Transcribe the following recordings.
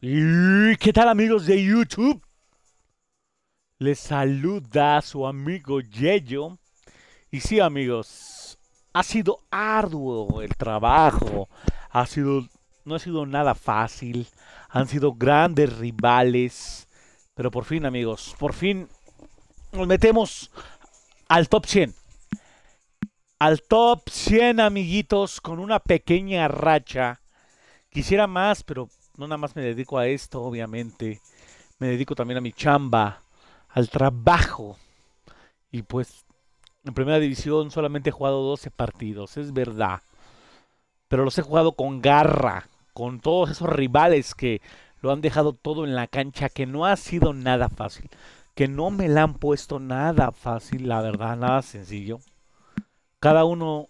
¿Qué tal amigos de YouTube? Les saluda su amigo Yello. Y sí amigos, ha sido arduo el trabajo. Ha sido, no ha sido nada fácil. Han sido grandes rivales. Pero por fin amigos, por fin nos metemos al top 100. Al top 100 amiguitos con una pequeña racha. Quisiera más, pero no nada más me dedico a esto, obviamente. Me dedico también a mi chamba, al trabajo. Y pues, en primera división solamente he jugado 12 partidos, es verdad. Pero los he jugado con garra, con todos esos rivales que lo han dejado todo en la cancha, que no ha sido nada fácil. Que no me la han puesto nada fácil, la verdad, nada sencillo. Cada uno,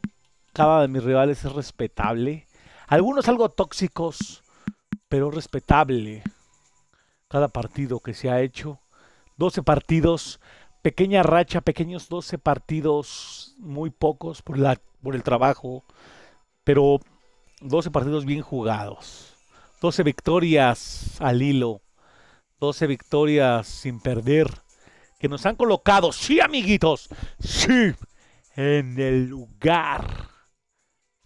cada de mis rivales es respetable. Algunos algo tóxicos, pero respetable cada partido que se ha hecho. 12 partidos, pequeña racha, pequeños 12 partidos, muy pocos por, la, por el trabajo, pero 12 partidos bien jugados. 12 victorias al hilo, 12 victorias sin perder, que nos han colocado, sí amiguitos, sí, en el lugar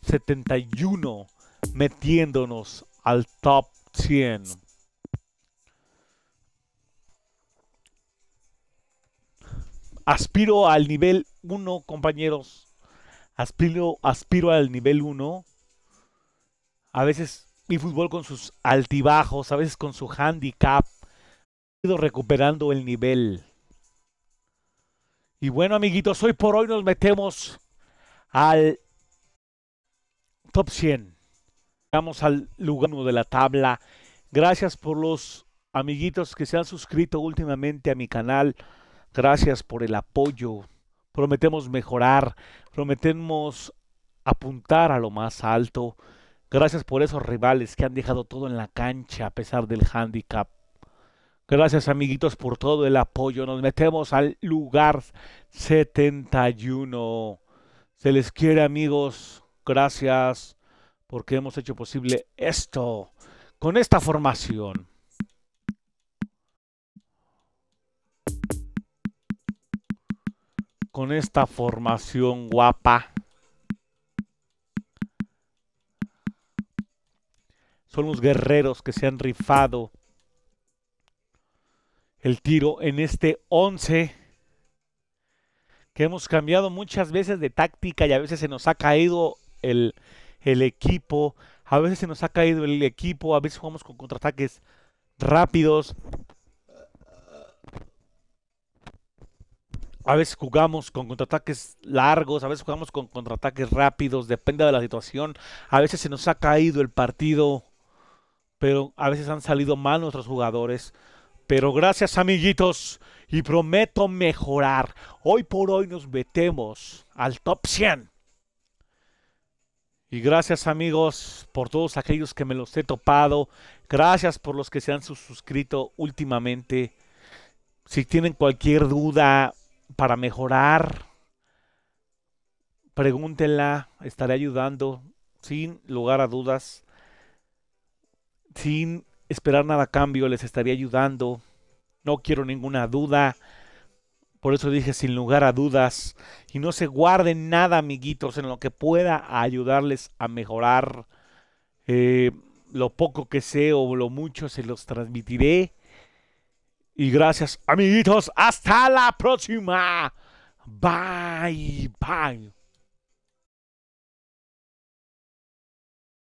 71, metiéndonos al top 100. Aspiro al nivel 1, compañeros. Aspiro, aspiro al nivel 1. A veces mi fútbol con sus altibajos, a veces con su handicap, he ido recuperando el nivel. Y bueno, amiguitos, hoy por hoy nos metemos al top 100. Vamos al lugar de la tabla. Gracias por los amiguitos que se han suscrito últimamente a mi canal. Gracias por el apoyo. Prometemos mejorar, prometemos apuntar a lo más alto. Gracias por esos rivales que han dejado todo en la cancha a pesar del handicap. Gracias amiguitos por todo el apoyo. Nos metemos al lugar 71. Se les quiere amigos. Gracias porque hemos hecho posible esto con esta formación. Con esta formación guapa. Son los guerreros que se han rifado el tiro en este 11 que hemos cambiado muchas veces de táctica y a veces se nos ha caído el, el equipo. A veces se nos ha caído el equipo, a veces jugamos con contraataques rápidos. A veces jugamos con contraataques largos, a veces jugamos con contraataques rápidos, depende de la situación. A veces se nos ha caído el partido, pero a veces han salido mal nuestros jugadores. Pero gracias amiguitos y prometo mejorar. Hoy por hoy nos metemos al top 100 y gracias amigos por todos aquellos que me los he topado. Gracias por los que se han suscrito últimamente. Si tienen cualquier duda para mejorar, pregúntenla. Estaré ayudando sin lugar a dudas. Sin esperar nada a cambio, les estaré ayudando. No quiero ninguna duda. Por eso dije sin lugar a dudas. Y no se guarden nada, amiguitos, en lo que pueda ayudarles a mejorar. Eh, lo poco que sé o lo mucho se los transmitiré. Y gracias, amiguitos. Hasta la próxima. Bye, bye.